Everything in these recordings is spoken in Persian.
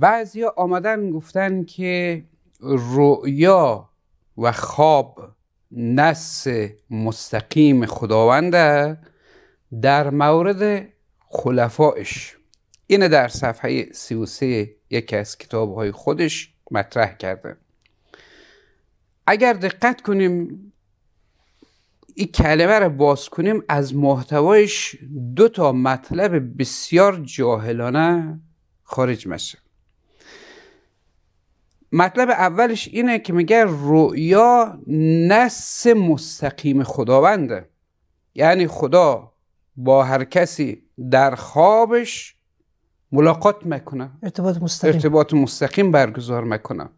بعضیا آمدن گفتن که رؤیا و خواب نس مستقیم خداونده در مورد خلفایش اینه در صفحه 33 یکی از کتابهای خودش مطرح کرده اگر دقت کنیم این کلمه رو باز کنیم از محتوایش دو تا مطلب بسیار جاهلانه خارج میشه مطلب اولش اینه که میگه رؤیا نس مستقیم خداونده یعنی خدا با هر کسی در خوابش ملاقات میکنه ارتباط مستقیم ارتباط برگزار میکنه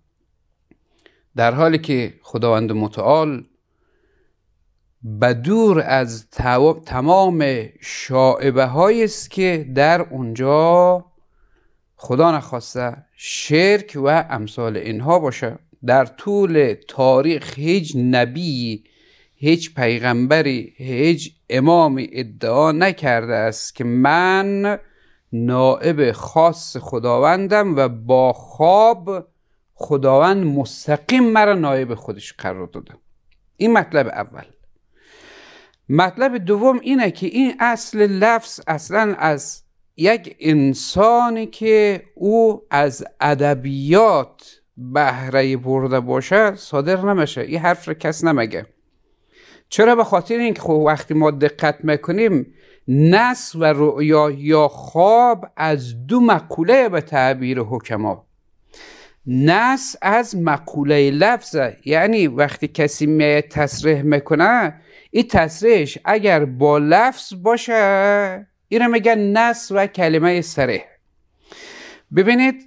در حالی که خداوند متعال بدور از تمام شاعبه هایی است که در اونجا خدا نخواسته شرک و امثال اینها باشه در طول تاریخ هیچ نبی هیچ پیغمبری هیچ امامی ادعا نکرده است که من نائب خاص خداوندم و با خواب خداوند مستقیم مرا نائب خودش قرار داده این مطلب اول مطلب دوم اینه که این اصل لفظ اصلا از یک انسانی که او از ادبیات بهره برده باشه صادر نمیشه این حرف رو کس نمگه چرا به خاطر اینکه خب وقتی ما دقت میکنیم نس و رؤیا یا خواب از دو مقوله به تعبیر حکما نس از مقوله لفظ، یعنی وقتی کسی می تصریح میکنه این تصریحش اگر با لفظ باشه این میگن نس و کلمه سره ببینید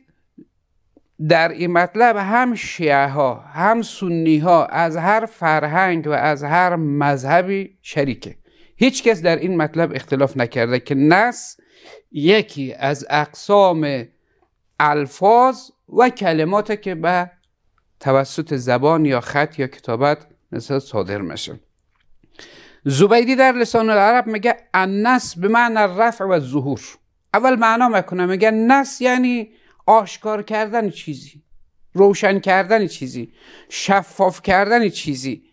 در این مطلب هم شیعه ها هم سنی ها از هر فرهنگ و از هر مذهبی شریکه هیچ کس در این مطلب اختلاف نکرده که نس یکی از اقسام الفاظ و کلمات که به توسط زبان یا خط یا کتابت مثل صادر میشه زبیدی در لسان العرب میگه النس به معنی رفع و ظهور اول معنا میکنه میگه نس یعنی آشکار کردن چیزی روشن کردن چیزی شفاف کردن چیزی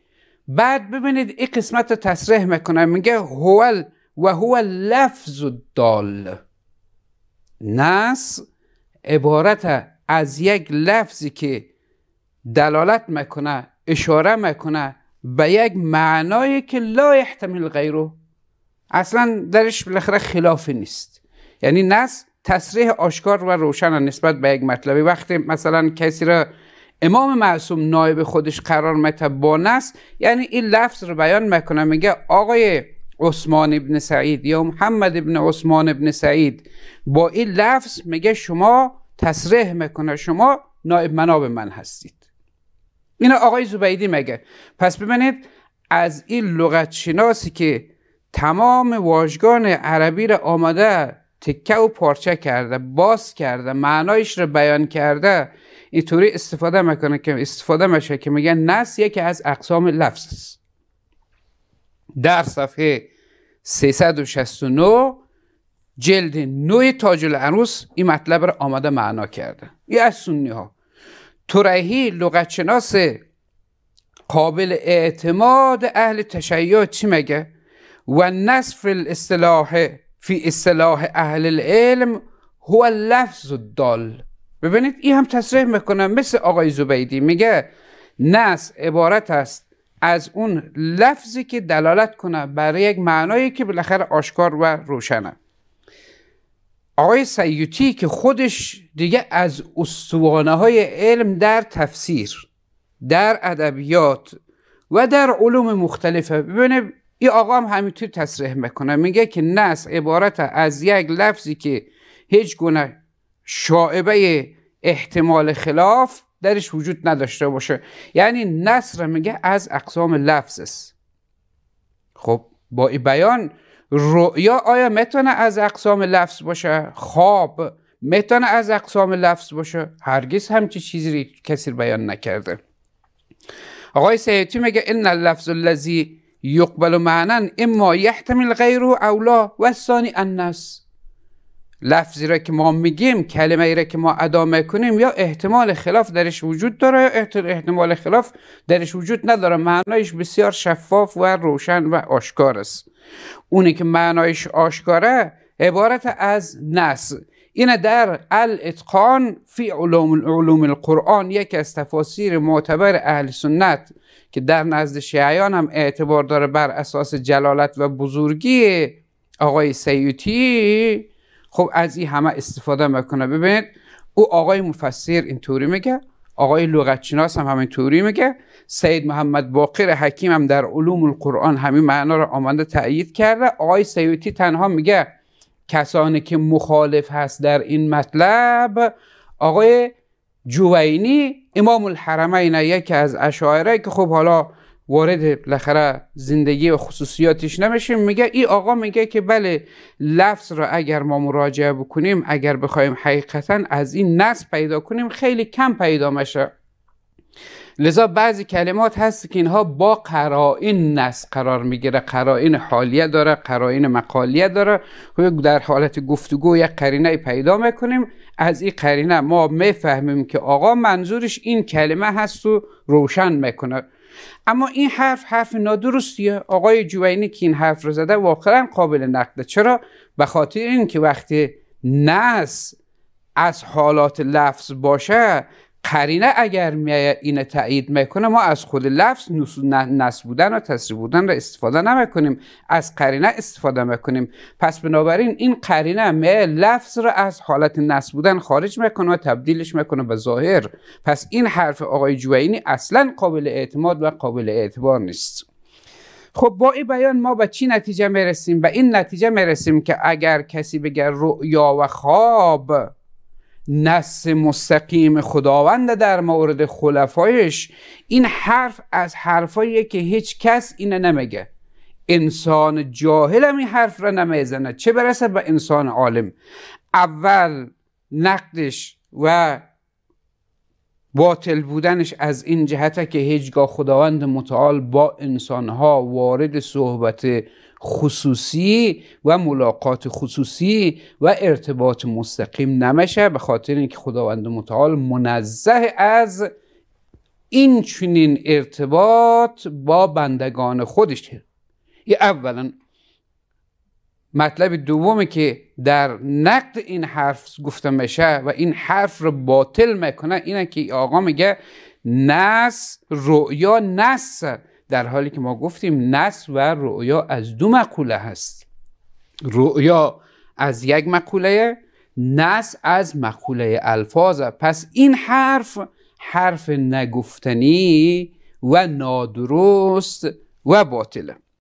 بعد ببینید این قسمت رو تصریح میکنه میگه هول و هو لفظ دال نس عبارت از یک لفظی که دلالت میکنه اشاره میکنه به یک معنایی که لا احتمال غیره اصلا درش بالاخره خلافی نیست یعنی نص تصریح آشکار و روشن نسبت به یک مطلبی وقتی مثلا کسی را امام معصوم نایب خودش قرار مته با نص یعنی این لفظ رو بیان میکنه میگه آقای عثمان ابن سعید یا محمد ابن عثمان ابن سعید با این لفظ میگه شما تصریح میکنه شما نایب مناب من هستید این آقای زبیدی مگه پس ببینید از این لغت شناسی که تمام واژگان عربی را آمده تکه و پارچه کرده باز کرده معنایش را بیان کرده اینطوری استفاده میکنه که استفاده میشه که میگن نس یکی از اقسام لفظ است در صفحه 369 جلد نوی تاج العروس این مطلب را آمده معنا کرده این از سنی ها ترهی لغتشناس قابل اعتماد اهل تشیع چی مگه و نصف الاصطلاح فی اصطلاح اهل العلم هو لفظ الدال ببینید این هم تصریح میکنم مثل آقای زبیدی میگه نس عبارت است از اون لفظی که دلالت کنه برای یک معنایی که بالاخره آشکار و روشنه آقای سیوتی که خودش دیگه از استوانه های علم در تفسیر در ادبیات و در علوم مختلفه ببینه این آقا هم همینطور تصریح میکنه میگه که نس عبارت از یک لفظی که هیچ گونه شاعبه احتمال خلاف درش وجود نداشته باشه یعنی نصر میگه از اقسام لفظ است خب با این بیان یا آیا میتونه از اقسام لفظ باشه خواب میتونه از اقسام لفظ باشه هرگز همچی چیزی کسی بیان نکرده آقای سیتی میگه ان اللفظ الذی یقبل معنا اما یحتمل غیره اولا و ثانی النس لفظی را که ما میگیم کلمه ای را که ما ادا میکنیم یا احتمال خلاف درش وجود داره یا احتمال خلاف درش وجود نداره معنایش بسیار شفاف و روشن و آشکار است اونی که معنایش آشکاره عبارت از نس این در الاتقان فی علوم, علوم القرآن یکی از تفاسیر معتبر اهل سنت که در نزد شیعیان هم اعتبار داره بر اساس جلالت و بزرگی آقای سیوتی خب از این همه استفاده میکنه ببینید او آقای مفسر اینطوری میگه آقای لغتشناس هم طوری میگه سید محمد باقر حکیم هم در علوم القرآن همین معنا رو آمده تایید کرده آقای سیوتی تنها میگه کسانی که مخالف هست در این مطلب آقای جوینی امام الحرمین یکی از اشاعره که خب حالا وارد لخره زندگی و خصوصیاتش نمیشیم میگه این آقا میگه که بله لفظ را اگر ما مراجعه بکنیم اگر بخوایم حقیقتا از این نص پیدا کنیم خیلی کم پیدا میشه لذا بعضی کلمات هست که اینها با قرائن نصف قرار میگیره قرائن حالیه داره قرائن مقالیه داره خب در حالت گفتگو یک قرینه پیدا میکنیم از این قرینه ما میفهمیم که آقا منظورش این کلمه هست و روشن میکنه اما این حرف حرف نادرستیه آقای جوینی که این حرف رو زده واقعا قابل نقده چرا به خاطر اینکه وقتی نس از حالات لفظ باشه قرینه اگر اینه تایید میکنه ما از خود لفظ نصب بودن و تصریب بودن را استفاده نمیکنیم از قرینه استفاده میکنیم پس بنابراین این قرینه می لفظ را از حالت نصب بودن خارج میکنه و تبدیلش میکنه به ظاهر پس این حرف آقای جوینی اصلا قابل اعتماد و قابل اعتبار نیست خب با این بیان ما به چی نتیجه میرسیم؟ به این نتیجه میرسیم که اگر کسی بگه رؤیا و خواب نص مستقیم خداوند در مورد خلفایش این حرف از حرفایی که هیچ کس اینه نمیگه انسان جاهل هم این حرف را نمیزنه چه برسه به انسان عالم اول نقدش و باطل بودنش از این جهته که هیچگاه خداوند متعال با انسانها وارد صحبت خصوصی و ملاقات خصوصی و ارتباط مستقیم نمشه به خاطر اینکه خداوند متعال منزه از این چنین ارتباط با بندگان خودش این اولا مطلب دومی که در نقد این حرف گفته میشه و این حرف رو باطل میکنه اینه که آقا میگه نس رؤیا نس در حالی که ما گفتیم نس و رؤیا از دو مقوله هست رؤیا از یک مقوله نس از مقوله الفاظ پس این حرف حرف نگفتنی و نادرست و باطله